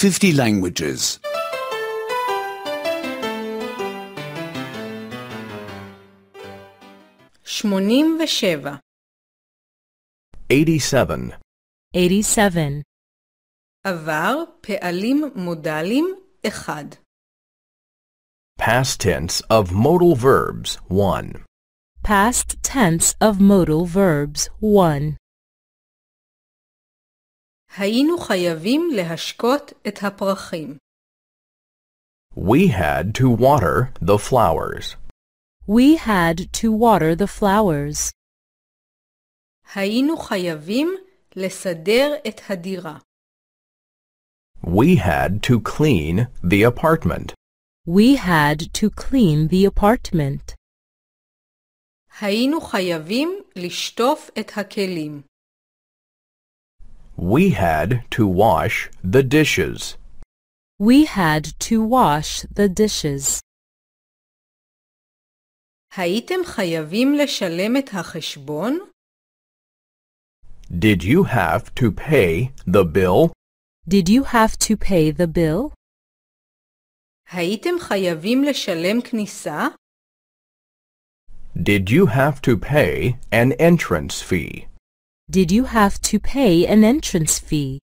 50 languages. 87 87. 87. עבר פעלים מודלים 1. Past tense of modal verbs 1. Past tense of modal verbs 1. היינו חייבים להשקות את הפרחים. We had to water the flowers. We had to water the flowers. היינו חייבים לסדר את הדירה. We had to clean the apartment. We had to clean the apartment. היינו חייבים לשטוף את הכלים. We had to wash the dishes. We had to wash the dishes. הייתם חייבים לשלם את החשבון? Did you have to pay the bill? Did you have to pay the bill? הייתם חייבים לשלם כניסה? Did you have to pay an entrance fee? Did you have to pay an entrance fee?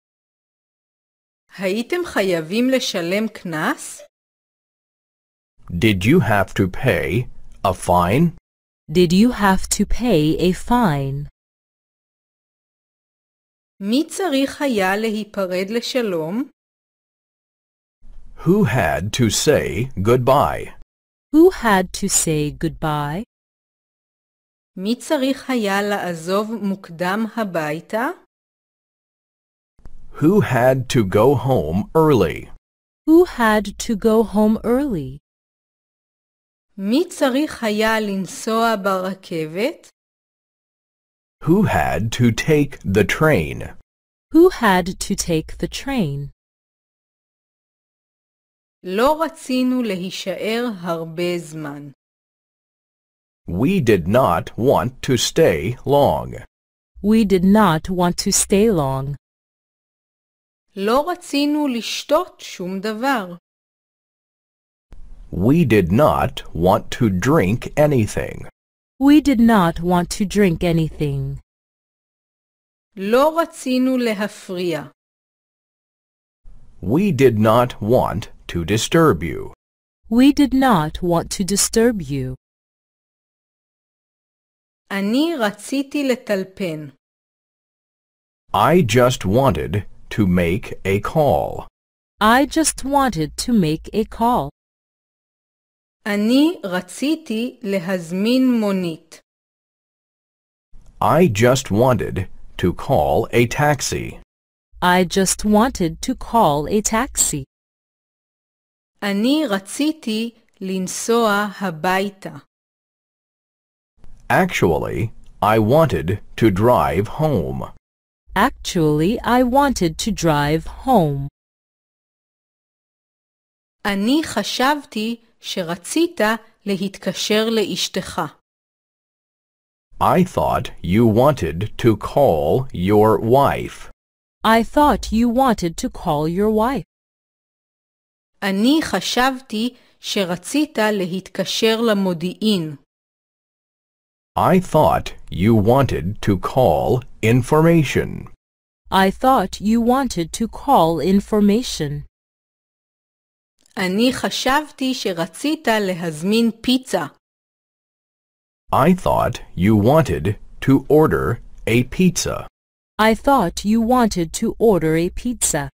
הייתם חייבים לשלם קנס? Did you have to pay a fine? Did you have to pay a fine? מי צריך היה להיפרד לשלום? Who had to say goodbye? Who had to say goodbye? מי צריך היה לעזוב מוקדם הביתה? Who had to go home early? Who had to go home early? מי צריך היה לנסוע ברכבת? Who had to take the train? Who had to take the train? לא רצינו להישאר הרבה זמן. We did not want to stay long. We did not want to stay long. לא רצינו לשתות שום דבר. We did not want to drink anything. We did not want to drink anything. לא רצינו להפריע. We did not want to disturb you. We did not want to disturb you. אני רציתי לטלפן. I just wanted to make a call. I just wanted to make a call. אני רציתי להזמין מונית. I just wanted to call a taxi. I just wanted to call a taxi. אני רציתי לנסוע הביתה. Actually, I wanted to drive home. Actually, I wanted to drive home. אני חשבתי שרצית להתקשר לאשתך. I thought you wanted to call your wife. I thought you wanted to call your wife. אני חשבתי שרצית להתקשר למודיעין. I thought you wanted to call information. I thought you wanted to call information. אני חשבתי שרצית להזמין פיצה. I thought you wanted to order a pizza. I thought you wanted to order a pizza.